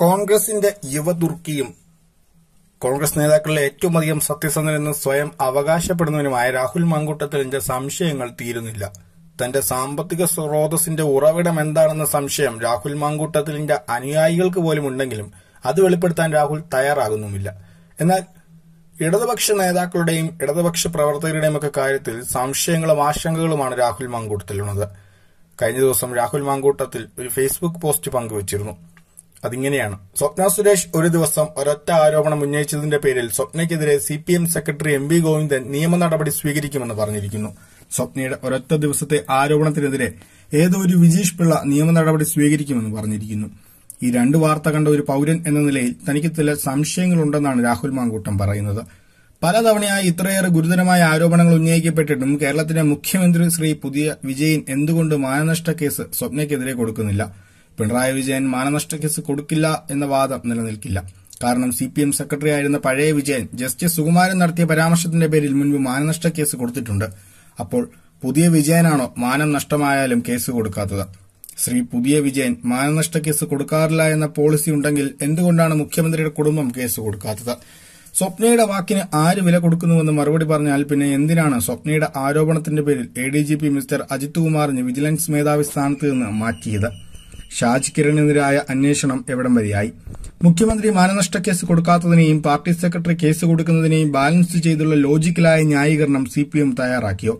കോൺഗ്രസിന്റെ യുവദുർക്കിയും കോൺഗ്രസ് നേതാക്കളിൽ ഏറ്റവും അധികം സത്യസന്ധനെന്ന് സ്വയം അവകാശപ്പെടുന്നതിനുമായ രാഹുൽ മങ്കൂട്ടത്തിലിന്റെ സംശയങ്ങൾ തീരുന്നില്ല തന്റെ സാമ്പത്തിക സ്രോതസ്സിന്റെ ഉറവിടം എന്താണെന്ന സംശയം രാഹുൽ മാങ്കൂട്ടത്തിലിന്റെ അനുയായികൾക്ക് പോലും ഉണ്ടെങ്കിലും അത് വെളിപ്പെടുത്താൻ രാഹുൽ തയ്യാറാകുന്നുമില്ല എന്നാൽ ഇടതുപക്ഷ നേതാക്കളുടെയും ഇടതുപക്ഷ പ്രവർത്തകരുടെയും ഒക്കെ കാര്യത്തിൽ സംശയങ്ങളും ആശങ്കകളുമാണ് രാഹുൽ മാങ്കൂട്ടത്തിലുള്ളത് കഴിഞ്ഞ ദിവസം രാഹുൽ മാങ്കൂട്ടത്തിൽ ഒരു ഫേസ്ബുക്ക് പോസ്റ്റ് പങ്കുവച്ചിരുന്നു അതിങ്ങനെയാണ് സ്വപ്ന സുരേഷ് ഒരു ദിവസം ഒരൊറ്റ ആരോപണം ഉന്നയിച്ചതിന്റെ പേരിൽ സ്വപ്നയ്ക്കെതിരെ C P M secretary M V Govindan നിയമ നടപടി സ്വീകരിക്കുമെന്ന് പറഞ്ഞിരിക്കുന്നു സ്വപ്നയുടെ ഒരൊറ്റ ദിവസത്തെ ആരോപണത്തിനെതിരെ ഏതോ ഒരു വിജീഷ് പിള്ള നിയമ നടപടി സ്വീകരിക്കുമെന്ന് പറഞ്ഞിരിക്കുന്നു ഈ രണ്ട് വാർത്ത കണ്ട ഒരു പൌരൻ എന്ന നിലയിൽ തനിക്ക് ചില സംശയങ്ങളുണ്ടെന്നാണ് രാഹുൽ മാങ്കൂട്ടം പറയുന്നത് പലതവണയായി ഇത്രയേറെ ഗുരുതരമായ ആരോപണങ്ങൾ ഉന്നയിക്കപ്പെട്ടിട്ടും കേരളത്തിന്റെ മുഖ്യമന്ത്രി ശ്രീ പുതിയ വിജയൻ എന്തുകൊണ്ട് മാനനഷ്ട കേസ് സ്വപ്നയ്ക്കെതിരെ കൊടുക്കുന്നില്ല പിണറായി വിജയൻ മാനനഷ്ട കേസ് കൊടുക്കില്ല എന്ന വാദം നിലനിൽക്കില്ല കാരണം സി പി എം സെക്രട്ടറി ആയിരുന്ന പഴയ വിജയൻ ജസ്റ്റിസ് സുകുമാരൻ നടത്തിയ പരാമർശത്തിന്റെ പേരിൽ മുൻപ് മാനനഷ്ട കേസ് കൊടുത്തിട്ടുണ്ട് അപ്പോൾ പുതിയ വിജയനാണോ മാനം നഷ്ടമായാലും കേസ് കൊടുക്കാത്തത് ശ്രീ പുതിയ വിജയൻ മാനനഷ്ട കേസ് കൊടുക്കാറില്ല എന്ന പോളിസി ഉണ്ടെങ്കിൽ എന്തുകൊണ്ടാണ് മുഖ്യമന്ത്രിയുടെ കുടുംബം കേസ് കൊടുക്കാത്തത് സ്വപ്നയുടെ വാക്കിന് ആര് വില കൊടുക്കുന്നുവെന്ന് മറുപടി പറഞ്ഞാൽ പിന്നെ എന്തിനാണ് സ്വപ്നയുടെ ആരോപണത്തിന്റെ പേരിൽ A D G P mister Ajith കുമാറിന് വിജിലൻസ് മേധാവി സ്ഥാനത്ത് നിന്ന് മാറ്റിയത് ഷാജിക്കിരണെതിരായ അന്വേഷണം എവിടം വരെയായി മുഖ്യമന്ത്രി മാനനഷ്ട കേസ് കൊടുക്കാത്തതിനെയും പാർട്ടി സെക്രട്ടറി കേസ് കൊടുക്കുന്നതിനെയും ബാലൻസ് ചെയ്തുള്ള ലോജിക്കലായ ന്യായീകരണം സി പി എം തയ്യാറാക്കിയോ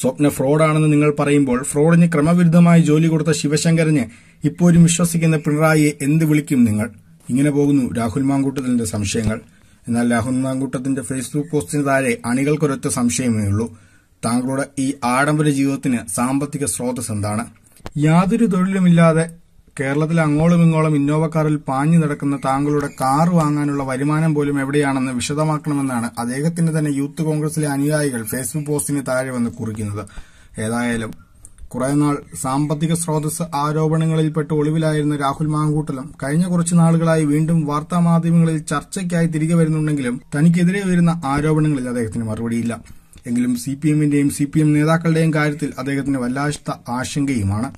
സ്വപ്ന ഫ്രോഡാണെന്ന് നിങ്ങൾ പറയുമ്പോൾ ഫ്രോഡിന് ക്രമവിരുദ്ധമായി ജോലി കൊടുത്ത ശിവശങ്കറിനെ ഇപ്പോഴും വിശ്വസിക്കുന്ന പിണറായിയെ എന്ത് വിളിക്കും നിങ്ങൾ ഇങ്ങനെ പോകുന്നു രാഹുൽ മാങ്കൂട്ടത്തിന്റെ സംശയങ്ങൾ എന്നാൽ രാഹുൽ മാങ്കൂട്ടത്തിന്റെ ഫേസ്ബുക്ക് പോസ്റ്റിന് താഴെ അണികൾക്കൊരൊറ്റ സംശയമേ ഉള്ളൂ താങ്കളുടെ ഈ ആഡംബര ജീവിതത്തിന് സാമ്പത്തിക സ്രോതസ് എന്താണ് യാതൊരു തൊഴിലുമില്ലാതെ കേരളത്തിൽ അങ്ങോളം ഇങ്ങോളം കാറിൽ പാഞ്ഞു നടക്കുന്ന താങ്കളുടെ കാർ വാങ്ങാനുള്ള വരുമാനം പോലും എവിടെയാണെന്ന് വിശദമാക്കണമെന്നാണ് അദ്ദേഹത്തിന്റെ തന്നെ യൂത്ത് കോൺഗ്രസിലെ അനുയായികൾ ഫേസ്ബുക്ക് പോസ്റ്റിന് താഴെ വന്ന് കുറിക്കുന്നത് ഏതായാലും കുറേനാൾ സാമ്പത്തിക സ്രോതസ് ആരോപണങ്ങളിൽപ്പെട്ട് ഒളിവിലായിരുന്ന രാഹുൽ മാങ്കൂട്ടലും കഴിഞ്ഞ കുറച്ചു നാളുകളായി വീണ്ടും വാർത്താമാധ്യമങ്ങളിൽ ചർച്ചയ്ക്കായി തിരികെ വരുന്നുണ്ടെങ്കിലും തനിക്കെതിരെ വരുന്ന ആരോപണങ്ങളിൽ അദ്ദേഹത്തിന് മറുപടിയില്ല എങ്കിലും സി പി എമ്മിന്റെയും സി പി എം നേതാക്കളുടെയും കാര്യത്തിൽ അദ്ദേഹത്തിന് വല്ലാത്ത ആശങ്കയുമാണ്